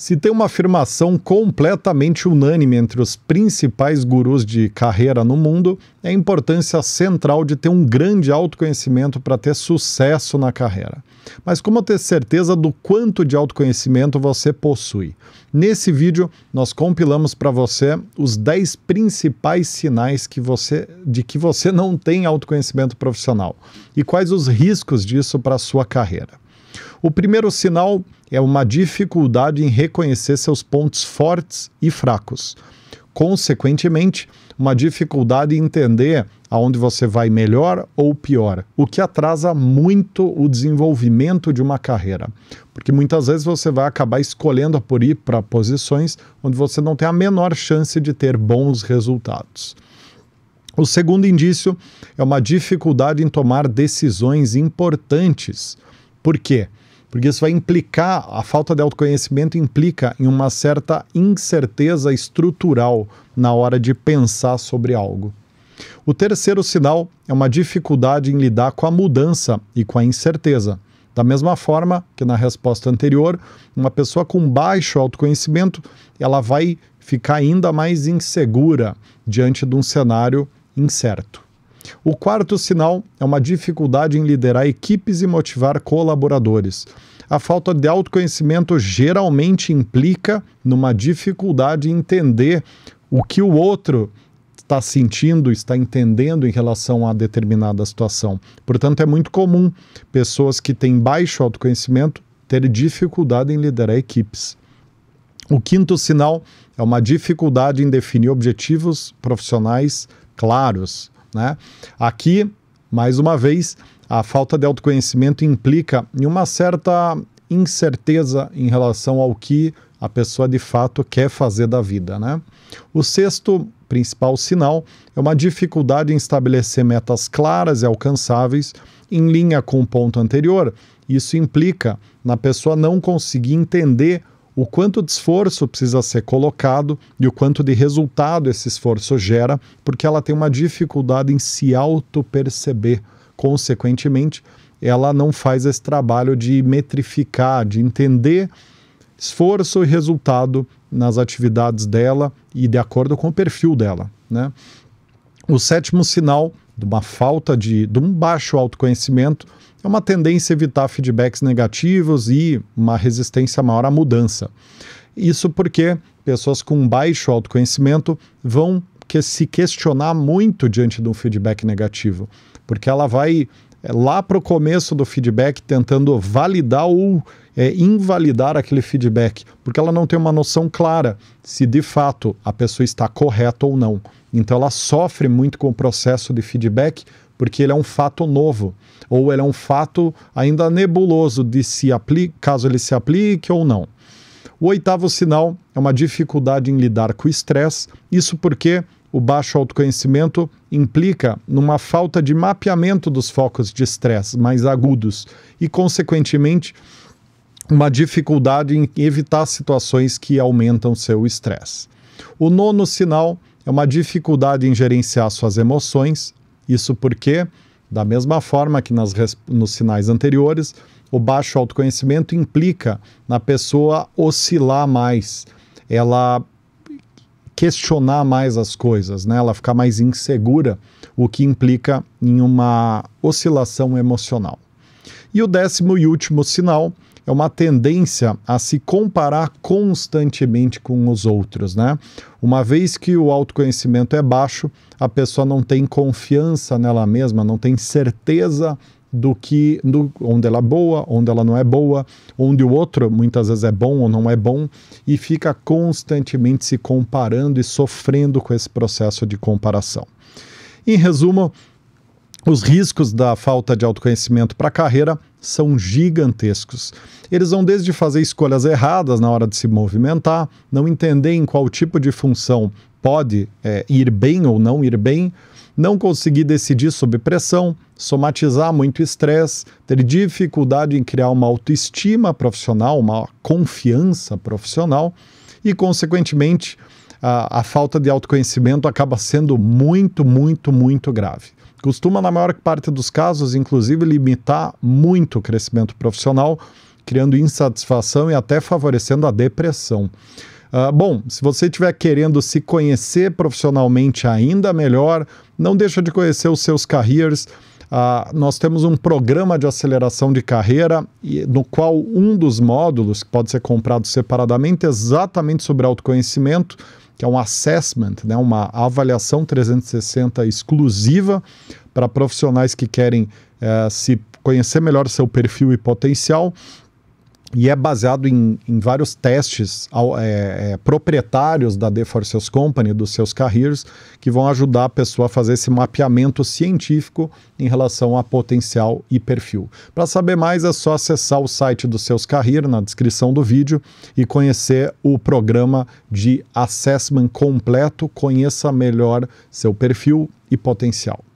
Se tem uma afirmação completamente unânime entre os principais gurus de carreira no mundo, é a importância central de ter um grande autoconhecimento para ter sucesso na carreira. Mas como ter certeza do quanto de autoconhecimento você possui? Nesse vídeo, nós compilamos para você os 10 principais sinais que você, de que você não tem autoconhecimento profissional e quais os riscos disso para a sua carreira. O primeiro sinal é uma dificuldade em reconhecer seus pontos fortes e fracos. Consequentemente, uma dificuldade em entender aonde você vai melhor ou pior, o que atrasa muito o desenvolvimento de uma carreira, porque muitas vezes você vai acabar escolhendo por ir para posições onde você não tem a menor chance de ter bons resultados. O segundo indício é uma dificuldade em tomar decisões importantes. Por quê? Porque isso vai implicar, a falta de autoconhecimento implica em uma certa incerteza estrutural na hora de pensar sobre algo. O terceiro sinal é uma dificuldade em lidar com a mudança e com a incerteza. Da mesma forma que na resposta anterior, uma pessoa com baixo autoconhecimento, ela vai ficar ainda mais insegura diante de um cenário incerto. O quarto sinal é uma dificuldade em liderar equipes e motivar colaboradores. A falta de autoconhecimento geralmente implica numa dificuldade em entender o que o outro está sentindo, está entendendo em relação a determinada situação. Portanto, é muito comum pessoas que têm baixo autoconhecimento terem dificuldade em liderar equipes. O quinto sinal é uma dificuldade em definir objetivos profissionais claros. Né? Aqui, mais uma vez, a falta de autoconhecimento implica em uma certa incerteza em relação ao que a pessoa de fato quer fazer da vida. Né? O sexto principal sinal é uma dificuldade em estabelecer metas claras e alcançáveis em linha com o ponto anterior. Isso implica na pessoa não conseguir entender o quanto de esforço precisa ser colocado e o quanto de resultado esse esforço gera, porque ela tem uma dificuldade em se auto-perceber. Consequentemente, ela não faz esse trabalho de metrificar, de entender esforço e resultado nas atividades dela e de acordo com o perfil dela. Né? O sétimo sinal de uma falta de, de um baixo autoconhecimento, é uma tendência a evitar feedbacks negativos e uma resistência maior à mudança. Isso porque pessoas com baixo autoconhecimento vão que se questionar muito diante de um feedback negativo, porque ela vai é, lá para o começo do feedback, tentando validar ou é, invalidar aquele feedback, porque ela não tem uma noção clara se de fato a pessoa está correta ou não. Então ela sofre muito com o processo de feedback porque ele é um fato novo ou ele é um fato ainda nebuloso de se aplica, caso ele se aplique ou não. O oitavo sinal é uma dificuldade em lidar com o estresse, isso porque o baixo autoconhecimento implica numa falta de mapeamento dos focos de estresse mais agudos e, consequentemente, uma dificuldade em evitar situações que aumentam seu estresse. O nono sinal é uma dificuldade em gerenciar suas emoções, isso porque, da mesma forma que nas, nos sinais anteriores, o baixo autoconhecimento implica na pessoa oscilar mais. Ela questionar mais as coisas, né? ela ficar mais insegura, o que implica em uma oscilação emocional. E o décimo e último sinal é uma tendência a se comparar constantemente com os outros, né? Uma vez que o autoconhecimento é baixo, a pessoa não tem confiança nela mesma, não tem certeza do que do, onde ela é boa, onde ela não é boa, onde o outro muitas vezes é bom ou não é bom, e fica constantemente se comparando e sofrendo com esse processo de comparação. Em resumo, os riscos da falta de autoconhecimento para a carreira são gigantescos. Eles vão desde fazer escolhas erradas na hora de se movimentar, não entender em qual tipo de função pode é, ir bem ou não ir bem, não conseguir decidir sob pressão, somatizar muito estresse, ter dificuldade em criar uma autoestima profissional, uma confiança profissional e, consequentemente, a, a, falta de autoconhecimento acaba sendo muito, muito, muito grave. Costuma, na maior parte dos casos, inclusive, limitar muito o crescimento profissional, criando insatisfação e até favorecendo a depressão. Uh, bom, se você estiver querendo se conhecer profissionalmente ainda melhor, não deixa de conhecer os seus careers. Uh, ah, nós temos um programa de aceleração de carreira, no qual um dos módulos, que pode ser comprado separadamente, é exatamente sobre autoconhecimento, que é um assessment, né, uma avaliação 360 exclusiva para profissionais que querem uh, se conhecer melhor seu perfil e potencial e é baseado em, em vários testes ao, é, é, proprietários da d sales Company, dos seus carreiros que vão ajudar a pessoa a fazer esse mapeamento científico em relação a potencial e perfil. Para saber mais, é só acessar o site dos seus carreiros na descrição do vídeo e conhecer o programa de assessment completo. Conheça melhor seu perfil e potencial.